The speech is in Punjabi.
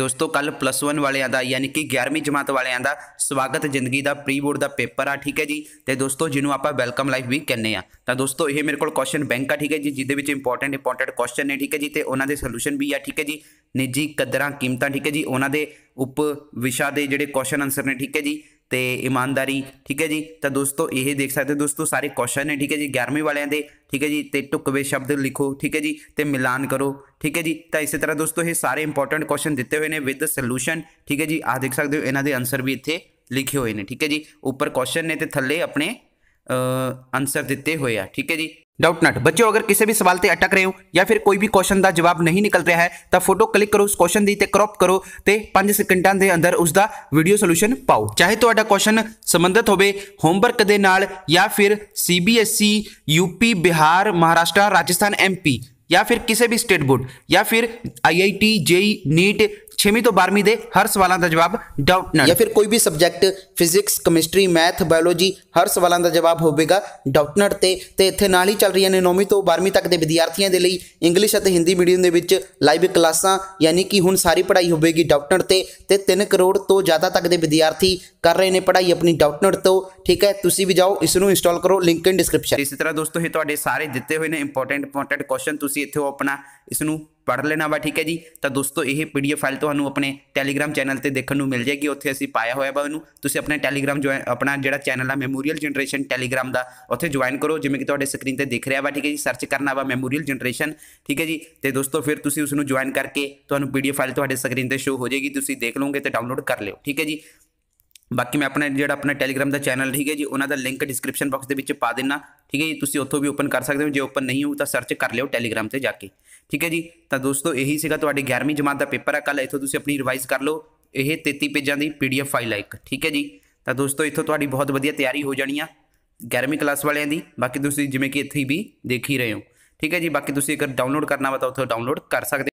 ਦੋਸਤੋ ਕੱਲ ਪਲੱਸ 1 ਵਾਲਿਆਂ ਦਾ ਯਾਨੀ ਕਿ 11ਵੀਂ ਜਮਾਤ ਵਾਲਿਆਂ ਦਾ ਸਵਾਗਤ ਜ਼ਿੰਦਗੀ ਦਾ ਪ੍ਰੀ ਬੋਰਡ ਦਾ ਪੇਪਰ ਆ ਠੀਕ ਹੈ ਜੀ ਤੇ ਦੋਸਤੋ ਜਿਹਨੂੰ ਆਪਾਂ ਵੈਲਕਮ ਲਾਈਫ ਵੀ ਕਹਿੰਦੇ ਆ ਤਾਂ ਦੋਸਤੋ ਇਹ ਮੇਰੇ ਕੋਲ ਕੁਐਸਚਨ ਬੈਂਕ ਆ ਠੀਕ ਹੈ ਜੀ ਜਿਹਦੇ ਵਿੱਚ ਇੰਪੋਰਟੈਂਟ ਇੰਪੋਰਟੈਂਟ ਕੁਐਸਚਨ ਨੇ ਠੀਕ ਹੈ ਜੀ ਤੇ ਉਹਨਾਂ ਦੇ ਸੋਲੂਸ਼ਨ ਵੀ ਆ ਠੀਕ ਹੈ ਜੀ ਨਿੱਜੀ ਕਦਰਾਂ ਕੀਮਤਾਂ ਠੀਕ ਹੈ ਜੀ ਉਹਨਾਂ ਦੇ ਉਪ ਵਿਸ਼ਾ ਦੇ ਜਿਹੜੇ ਕੁਐਸਚਨ ਆਨਸਰ ਨੇ ਠੀਕ ਹੈ ਜੀ ਤੇ ਇਮਾਨਦਾਰੀ ਠੀਕ ਹੈ ਜੀ ਤਾਂ ਦੋਸਤੋ ਇਹ ਦੇਖ ਸਕਦੇ ਹੋ ਦੋਸਤੋ ਸਾਰੇ ਕੁਐਸਚਨ ਨੇ ਠੀਕ ਹੈ ਜੀ 11ਵੀਂ ਵਾਲਿਆਂ ਦੇ ਠੀਕ ਹੈ ਜੀ ਤੇ ਟੁਕਵੇ ਸ਼ਬਦ ਲਿਖੋ ਠੀਕ ਹੈ ਜੀ ਤੇ ਮਿਲਾਨ ਕਰੋ ਠੀਕ ਹੈ ਜੀ ਤਾਂ ਇਸੇ ਤਰ੍ਹਾਂ ਦੋਸਤੋ ਇਹ ਸਾਰੇ ਇੰਪੋਰਟੈਂਟ ਕੁਐਸਚਨ ਦਿੱਤੇ ਹੋਏ ਨੇ ਵਿਦ ਸੋਲੂਸ਼ਨ ਠੀਕ ਹੈ ਜੀ ਆਹ ਦੇਖ ਸਕਦੇ ਹੋ ਇਹਨਾਂ ਦੇ ਆਨਸਰ ਵੀ ਇੱਥੇ ਲਿਖੇ ਹੋਏ ਨੇ ਠੀਕ ਹੈ ਜੀ ਉੱਪਰ ਕੁਐਸਚਨ ਨੇ ਤੇ ਥੱਲੇ ਆਪਣੇ ਆਨਸਰ ਦਿੱਤੇ ਹੋਏ ਆ ਠੀਕ ਹੈ ਜੀ ਡਾਊਟ नट ਬੱਚਿਓ ਅਗਰ ਕਿਸੇ ਵੀ ਸਵਾਲ ਤੇ اٹਕ ਰਹੇ ਹੋ ਜਾਂ ਫਿਰ ਕੋਈ ਵੀ ਕੁਐਸਚਨ ਦਾ ਜਵਾਬ ਨਹੀਂ ਨਿਕਲ ਰਿਹਾ ਹੈ ਤਾਂ ਫੋਟੋ ਕਲਿੱਕ ਕਰੋ ਉਸ ਕੁਐਸਚਨ ਦੀ ਤੇ ਕ੍ਰੌਪ ਕਰੋ ਤੇ 5 ਸਕਿੰਟਾਂ ਦੇ ਅੰਦਰ ਉਸ ਦਾ ਵੀਡੀਓ ਸੋਲੂਸ਼ਨ ਪਾਓ ਚਾਹੇ ਤੁਹਾਡਾ ਕੁਐਸਚਨ ਸੰਬੰਧਿਤ ਹੋਵੇ ਹੋਮਵਰਕ ਦੇ ਨਾਲ ਜਾਂ ਫਿਰ CBSE UP e, Bihar Maharashtra Rajasthan MP ਜਾਂ ਫਿਰ ਕਿਸੇ ਵੀ ਸਟੇਟ ਬੋਰਡ ਜਾਂ ਫਿਰ ਆਈਆਈਟੀ ਜੇਈ ਨੀਟ 6ਵੀਂ ਤੋਂ 12ਵੀਂ ਦੇ ਹਰ ਸਵਾਲਾਂ ਦਾ ਜਵਾਬ ਡਾਊਟ ਨਾਲ ਜਾਂ ਫਿਰ ਕੋਈ ਵੀ subject physics chemistry math biology ਹਰ ਸਵਾਲਾਂ ਦਾ ਜਵਾਬ ਹੋਵੇਗਾ ਡਾਊਟ ਨਾਲ ਤੇ ਤੇ ਇੱਥੇ ਨਾਲ ਹੀ ਚੱਲ ਰਹੀਆਂ ਨੇ 9ਵੀਂ ਤੋਂ 12ਵੀਂ ਤੱਕ ਦੇ ਵਿਦਿਆਰਥੀਆਂ ਦੇ ਲਈ ਇੰਗਲਿਸ਼ ਅਤੇ ਹਿੰਦੀ ਮੀਡੀਅਮ ਦੇ ਵਿੱਚ ਲਾਈਵ ਕਲਾਸਾਂ ਯਾਨੀ ਕਿ ਹੁਣ ਸਾਰੀ ਪੜ੍ਹਾਈ ਹੋਵੇਗੀ ਡਾਊਟ ਨਾਲ ਤੇ ਤੇ 3 ਕਰੋੜ ਤੋਂ ਜ਼ਿਆਦਾ ਤੱਕ ਦੇ ਵਿਦਿਆਰਥੀ ਕਰ ਰਹੇ ਨੇ ਪੜ੍ਹਾਈ ਆਪਣੀ ਡਾਊਟ ਨਾਲ ਤੋਂ ਠੀਕ ਹੈ ਤੁਸੀਂ ਵੀ ਜਾਓ ਇਸ ਨੂੰ ਇੰਸਟਾਲ ਕਰੋ ਲਿੰਕ ਇਨ ਡਿਸਕ੍ਰਿਪਸ਼ਨ ਇਸੇ ਤਰ੍ਹਾਂ ਦੋਸਤੋ ਇਹ ਤੁਹਾਡੇ ਸਾਰੇ ਦਿੱਤੇ ਹੋਏ ਨੇ ਇੰਪੋਰਟੈਂਟ ਪੁਆਇੰਟਡ ਕੁਐਸਚਨ ਤੁਸੀਂ ਇੱਥੇ ਆਪਣਾ ਇਸ ਨੂੰ ਪੜ੍ਹ ਲੈਣਾ ਵਾ ਠੀਕ ਹੈ ਜੀ ਤਾਂ ਦੋਸਤੋ ਇਹ ਪੀਡੀਐਫ ਫਾਈਲ ਤੁਹਾਨੂੰ ਆਪਣੇ ਟੈਲੀਗ੍ਰam ਚੈਨਲ ਤੇ ਦੇਖਣ ਨੂੰ ਮਿਲ ਜਾਏਗੀ ਉੱਥੇ ਅਸੀਂ ਪਾਇਆ ਹੋਇਆ ਵਾ ਉਹਨੂੰ ਤੁਸੀਂ ਆਪਣੇ ਟੈਲੀਗ੍ਰam ਜੁਆਇਨ ਆਪਣਾ ਜਿਹੜਾ ਚੈਨਲ ਆ ਮੈਮੋਰੀਅਲ ਜਨਰੇਸ਼ਨ ਟੈਲੀਗ੍ਰam ਦਾ ਉੱਥੇ ਜੁਆਇਨ ਕਰੋ ਜਿਵੇਂ ਕਿ ਤੁਹਾਡੇ ਸਕਰੀਨ ਤੇ ਦਿਖ ਰਿਹਾ ਵਾ ਠੀਕ ਹੈ ਜੀ ਸਰਚ ਕਰਨਾ ਵਾ ਮੈਮੋਰੀਅਲ ਜਨਰੇਸ਼ਨ ਠੀਕ ਹੈ ਜੀ ਤੇ ਦੋਸਤੋ ਫਿਰ ਤੁਸੀਂ ਉਸ ਨੂੰ ਜੁਆਇਨ ਕਰਕੇ ਤੁਹਾਨੂੰ ਪੀਡੀਐਫ ਫਾਈਲ ਤੁਹਾਡੇ ਸਕਰੀਨ ਤੇ ਸ਼ੋ ਹੋ ਜਾਏਗੀ ਤੁਸੀਂ ਦੇਖ ਲਓਗੇ ਤੇ ਡਾਊਨਲੋਡ ਕਰ ਲਿਓ ਠੀਕ ਹੈ ਜੀ ਬਾਕੀ ਮੈਂ ਆਪਣਾ ਜਿਹੜਾ ਆਪਣਾ ਟੈਲੀਗ੍ਰam ਦਾ ਚੈਨਲ ਠੀਕ ਹੈ ਜੀ ਉਹਨਾਂ ਦਾ ਲਿੰਕ ਡਿਸਕ੍ਰਿਪਸ਼ਨ ਬਾਕਸ ਦੇ ਵਿੱਚ ਪਾ ਦੇਣਾ ਠੀਕ ਹੈ ਜੀ ਤੁਸੀਂ ਉੱਥੋਂ ਵੀ ਓਪਨ ਕਰ ਸਕਦੇ ਹੋ ਜੇ ਓਪਨ ਨਹੀਂ ਹੋ ਤਾਂ ਸਰਚ ਕਰ ਲਿਓ ਟੈਲੀਗ੍ਰam ਤੇ ਜਾ ਕੇ ਠੀਕ ਹੈ ਜੀ ਤਾਂ ਦੋਸਤੋ ਇਹੀ ਸੀਗਾ ਤੁਹਾਡੇ 11ਵੀਂ ਜਮਾਤ ਦਾ ਪੇਪਰ ਆ ਕੱਲ ਇਥੋਂ ਤੁਸੀਂ ਆਪਣੀ ਰਿਵਾਈਜ਼ ਕਰ ਲਓ ਇਹ 33 ਪੇਜਾਂ ਦੀ ਪੀਡੀਐਫ ਫਾਈਲ ਹੈ ਇੱਕ ਠੀਕ ਹੈ ਜੀ ਤਾਂ ਦੋਸਤੋ ਇਥੋਂ ਤੁਹਾਡੀ ਬਹੁਤ ਵਧੀਆ ਤਿਆਰੀ ਹੋ ਜਾਣੀ ਆ 11ਵੀਂ ਕਲਾਸ ਵਾਲਿਆਂ ਦੀ ਬਾਕੀ ਤੁਸੀਂ ਜਿਵੇਂ ਕਿ ਇੱਥੇ ਵੀ ਦੇਖ ਹੀ ਰਹੇ ਹੋ ਠੀਕ ਹੈ ਜੀ ਬਾਕੀ ਤੁਸੀਂ ਅਗਰ ਡਾਊਨਲੋਡ ਕਰਨਾ ਵਾ ਤਾਂ ਉਥੋਂ ਡਾਊਨਲੋਡ ਕਰ ਸਕਦੇ